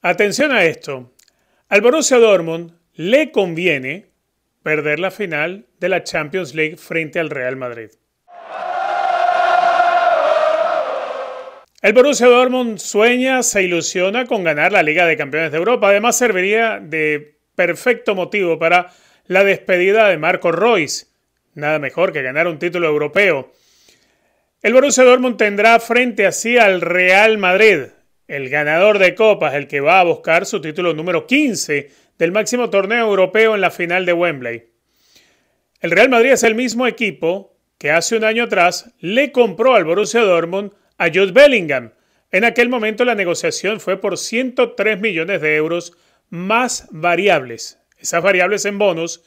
Atención a esto. Al Borussia Dortmund le conviene perder la final de la Champions League frente al Real Madrid. El Borussia Dortmund sueña, se ilusiona con ganar la Liga de Campeones de Europa. Además serviría de perfecto motivo para la despedida de Marco Royce. Nada mejor que ganar un título europeo. El Borussia Dortmund tendrá frente así al Real Madrid, el ganador de copas, el que va a buscar su título número 15 del máximo torneo europeo en la final de Wembley. El Real Madrid es el mismo equipo que hace un año atrás le compró al Borussia Dortmund a Jude Bellingham. En aquel momento la negociación fue por 103 millones de euros más variables. Esas variables en bonus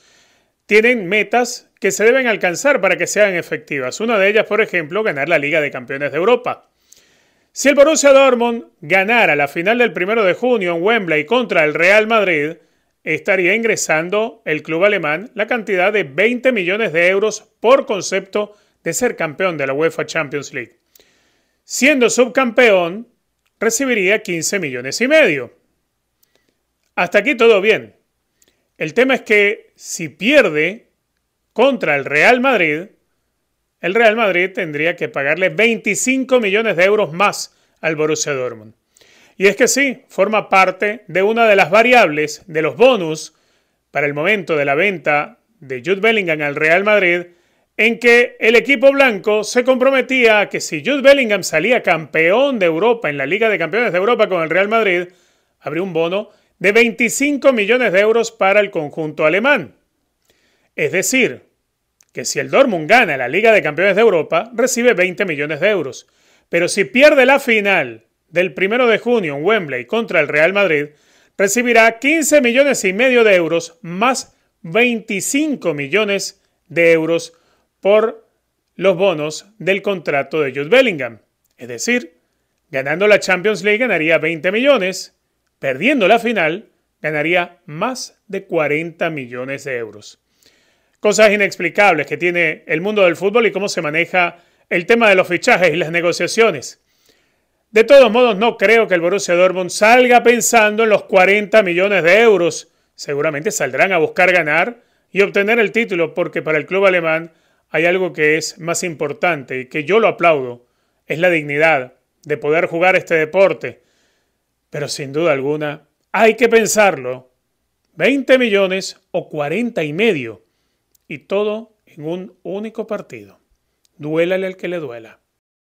tienen metas que se deben alcanzar para que sean efectivas. Una de ellas, por ejemplo, ganar la Liga de Campeones de Europa. Si el Borussia Dortmund ganara la final del 1 de junio en Wembley contra el Real Madrid, estaría ingresando el club alemán la cantidad de 20 millones de euros por concepto de ser campeón de la UEFA Champions League. Siendo subcampeón, recibiría 15 millones y medio. Hasta aquí todo bien. El tema es que si pierde contra el Real Madrid, el Real Madrid tendría que pagarle 25 millones de euros más al Borussia Dortmund. Y es que sí, forma parte de una de las variables de los bonus para el momento de la venta de Jude Bellingham al Real Madrid, en que el equipo blanco se comprometía a que si Jude Bellingham salía campeón de Europa en la Liga de Campeones de Europa con el Real Madrid, habría un bono de 25 millones de euros para el conjunto alemán. Es decir, que si el Dortmund gana la Liga de Campeones de Europa, recibe 20 millones de euros. Pero si pierde la final del 1 de junio en Wembley contra el Real Madrid, recibirá 15 millones y medio de euros más 25 millones de euros por los bonos del contrato de Jude Bellingham. Es decir, ganando la Champions League ganaría 20 millones, perdiendo la final ganaría más de 40 millones de euros cosas inexplicables que tiene el mundo del fútbol y cómo se maneja el tema de los fichajes y las negociaciones. De todos modos, no creo que el Borussia Dortmund salga pensando en los 40 millones de euros. Seguramente saldrán a buscar ganar y obtener el título, porque para el club alemán hay algo que es más importante y que yo lo aplaudo, es la dignidad de poder jugar este deporte. Pero sin duda alguna, hay que pensarlo. 20 millones o 40 y medio y todo en un único partido. Duélale al que le duela.